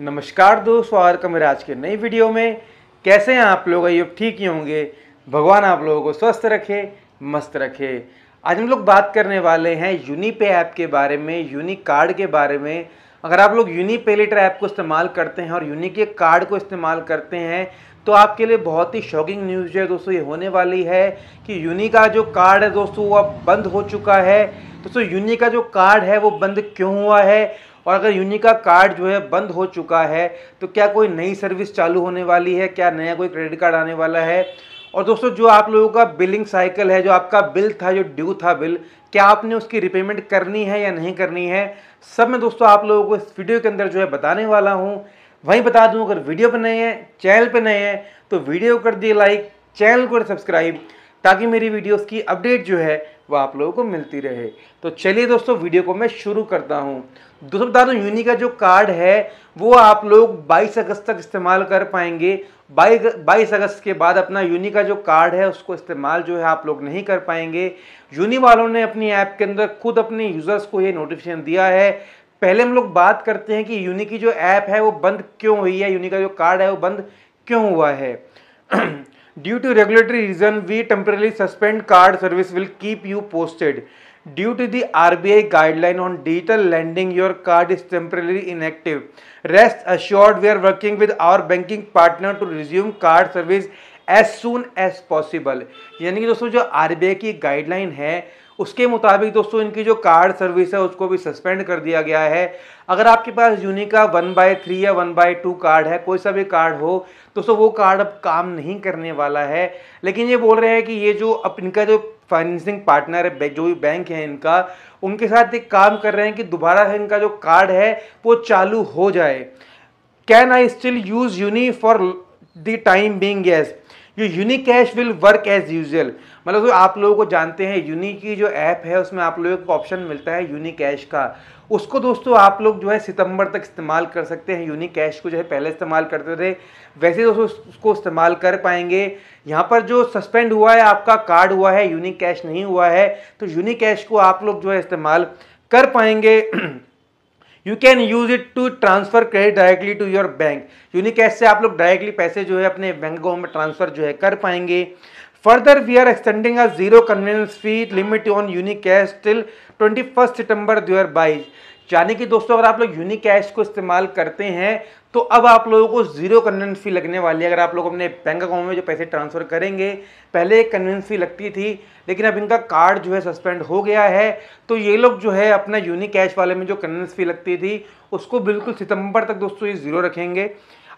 नमस्कार दोस्तों का मेरा आज के नई वीडियो में कैसे हैं आप लोग आइए ठीक ही होंगे भगवान आप लोगों को स्वस्थ रखे मस्त रखे आज हम लोग बात करने वाले हैं यूनी पे ऐप के बारे में यूनी कार्ड के बारे में अगर आप लोग यूनी पे लेटर ऐप को इस्तेमाल करते हैं और यूनी के कार्ड को इस्तेमाल करते हैं तो आपके लिए बहुत ही शॉकिंग न्यूज़ जो है दोस्तों ये होने वाली है कि यूनी का जो कार्ड है दोस्तों वो अब बंद हो चुका है दोस्तों यूनी का जो कार्ड है वो बंद क्यों हुआ है और अगर यूनिका कार्ड जो है बंद हो चुका है तो क्या कोई नई सर्विस चालू होने वाली है क्या नया कोई क्रेडिट कार्ड आने वाला है और दोस्तों जो आप लोगों का बिलिंग साइकिल है जो आपका बिल था जो ड्यू था बिल क्या आपने उसकी रिपेमेंट करनी है या नहीं करनी है सब मैं दोस्तों आप लोगों को इस वीडियो के अंदर जो है बताने वाला हूँ वहीं बता दूँ अगर वीडियो पर नए हैं चैनल पर नए हैं तो वीडियो कर दिए लाइक चैनल को सब्सक्राइब ताकि मेरी वीडियोस की अपडेट जो है वह आप लोगों को मिलती रहे तो चलिए दोस्तों वीडियो को मैं शुरू करता हूँ दोस्तों बता दूँ यूनी का जो कार्ड है वो आप लोग 22 अगस्त तक इस्तेमाल कर पाएंगे 22 अगस्त के बाद अपना यूनी का जो कार्ड है उसको इस्तेमाल जो है आप लोग नहीं कर पाएंगे यूनी वालों ने अपनी ऐप के अंदर खुद अपने यूज़र्स को ये नोटिफिकेशन दिया है पहले हम लोग बात करते हैं कि यूनी की जो ऐप है वो बंद क्यों हुई है यूनी का जो कार्ड है वो बंद क्यों हुआ है due to regulatory reason we temporarily suspend card service will keep you posted due to the R B I guideline on digital lending your card is temporarily inactive rest assured we are working with our banking partner to resume card service as soon as possible यानी कि दोस्तों जो are B आई की guideline है उसके मुताबिक दोस्तों इनकी जो कार्ड सर्विस है उसको भी सस्पेंड कर दिया गया है अगर आपके पास यूनिका वन बाय थ्री या वन बाय टू कार्ड है कोई सा भी कार्ड हो दोस्तों वो कार्ड अब काम नहीं करने वाला है लेकिन ये बोल रहे हैं कि ये जो अब इनका जो फाइनेंसिंग पार्टनर है जो भी बैंक है इनका उनके साथ एक काम कर रहे हैं कि दोबारा से इनका जो कार्ड है वो चालू हो जाए can I still use Uni for the time being yes you Unicash will work as usual मतलब तो आप लोगों को जानते हैं यूनिक की जो ऐप है उसमें आप लोगों को ऑप्शन मिलता है यूनिक कैश का उसको दोस्तों आप लोग जो है सितंबर तक इस्तेमाल कर सकते हैं यूनिक कैश को जो है पहले इस्तेमाल करते थे वैसे दोस्तों उसको इस्तेमाल कर पाएंगे यहाँ पर जो सस्पेंड हुआ है आपका कार्ड हुआ है यूनिक कैश नहीं हुआ है तो यूनिक कैश को आप लोग जो है इस्तेमाल कर पाएंगे you can use it to transfer credit directly to your bank Unicash से आप लोग डायरेक्टली पैसे जो है अपने बैंक अकाउंट में ट्रांसफर जो है कर पाएंगे further we are extending a zero convenience fee limit on cash till twenty first सितंबर दो हज़ार बाईस यानी कि दोस्तों अगर आप लोग यूनिक कैश को इस्तेमाल करते हैं तो अब आप लोगों को जीरो कन्वेंस फी लगने वाली है अगर आप लोग अपने बैंक अकाउंट में जो पैसे ट्रांसफ़र करेंगे पहले एक कन्वेंस फी लगती थी लेकिन अब इनका कार्ड जो है सस्पेंड हो गया है तो ये लोग जो है अपना यूनिक कैश वाले में जो कन्वेंस फी लगती थी उसको बिल्कुल सितंबर तक दोस्तों ये ज़ीरो रखेंगे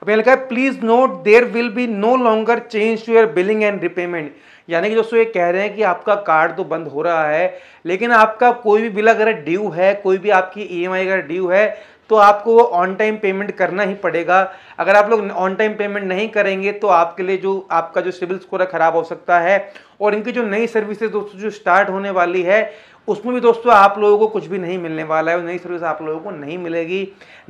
अब यह लिखा है please note there will be no longer change to your billing and repayment यानी कि दोस्तों ये कह रहे हैं कि आपका कार्ड तो बंद हो रहा है लेकिन आपका कोई भी बिल अगर ड्यू है कोई भी आपकी ई e अगर ड्यू है तो आपको वो ऑन टाइम पेमेंट करना ही पड़ेगा अगर आप लोग ऑन टाइम पेमेंट नहीं करेंगे तो आपके लिए जो आपका जो सिविल स्कोर है ख़राब हो सकता है और इनकी जो नई सर्विसेज दोस्तों जो स्टार्ट होने वाली है उसमें भी दोस्तों आप लोगों को कुछ भी नहीं मिलने वाला है नई सर्विस आप लोगों को नहीं मिलेगी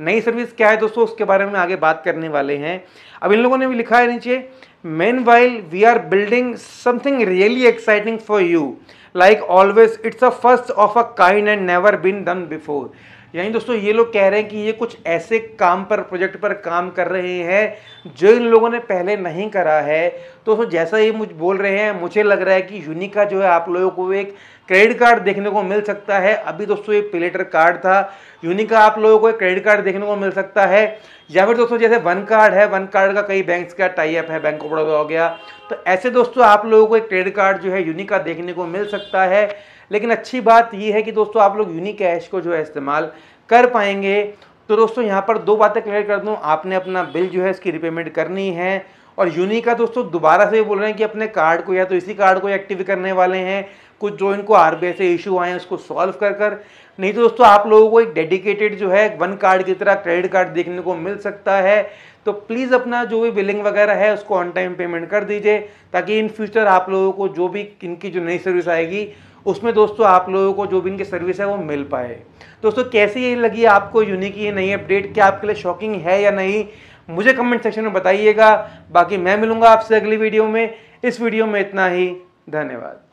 नई सर्विस क्या है दोस्तों उसके बारे में आगे बात करने वाले हैं अब इन लोगों ने भी लिखा है नीचे Meanwhile, we are building something really exciting for you. Like always it's a first of a kind and never been done before यानी दोस्तों ये लोग कह रहे हैं कि ये कुछ ऐसे काम पर प्रोजेक्ट पर काम कर रहे हैं जो इन लोगों ने पहले नहीं करा है तो दोस्तों जैसा ये मुझ बोल रहे हैं मुझे लग रहा है कि यूनिका जो है आप लोगों को एक क्रेडिट कार्ड देखने को मिल सकता है अभी दोस्तों ये प्लेटर कार्ड था यूनिका आप लोगों को एक क्रेडिट कार्ड देखने को मिल सकता है या फिर दोस्तों जैसे वन कार्ड है वन कार्ड का कई बैंक्स का टाइप है बैंक ऑफ बड़ौदा हो गया तो ऐसे दोस्तों आप लोगों को एक क्रेडिट कार्ड जो है यूनिका देखने को मिल सकता सकता है लेकिन अच्छी बात यह है कि दोस्तों आप लोग यूनिक कैश को जो है इस्तेमाल कर पाएंगे तो दोस्तों यहाँ पर दो बातें क्लियर कर दूँ आपने अपना बिल जो है इसकी रिपेमेंट करनी है और यूनिका दोस्तों दोबारा से बोल रहे हैं कि अपने कार्ड को या तो इसी कार्ड को एक्टिव करने वाले हैं कुछ जो इनको आर से इशू आए उसको सॉल्व कर कर नहीं तो दोस्तों आप लोगों को एक डेडिकेटेड जो है वन कार्ड की तरह क्रेडिट कार्ड देखने को मिल सकता है तो प्लीज़ अपना जो भी बिलिंग वगैरह है उसको ऑन टाइम पेमेंट कर दीजिए ताकि इन फ्यूचर आप लोगों को जो भी इनकी जो नई सर्विस आएगी उसमें दोस्तों आप लोगों को जो भी इनकी सर्विस है वो मिल पाए दोस्तों कैसी ये लगी आपको यूनिक ये नई अपडेट क्या आपके लिए शॉकिंग है या नहीं मुझे कमेंट सेक्शन में बताइएगा बाकी मैं मिलूंगा आपसे अगली वीडियो में इस वीडियो में इतना ही धन्यवाद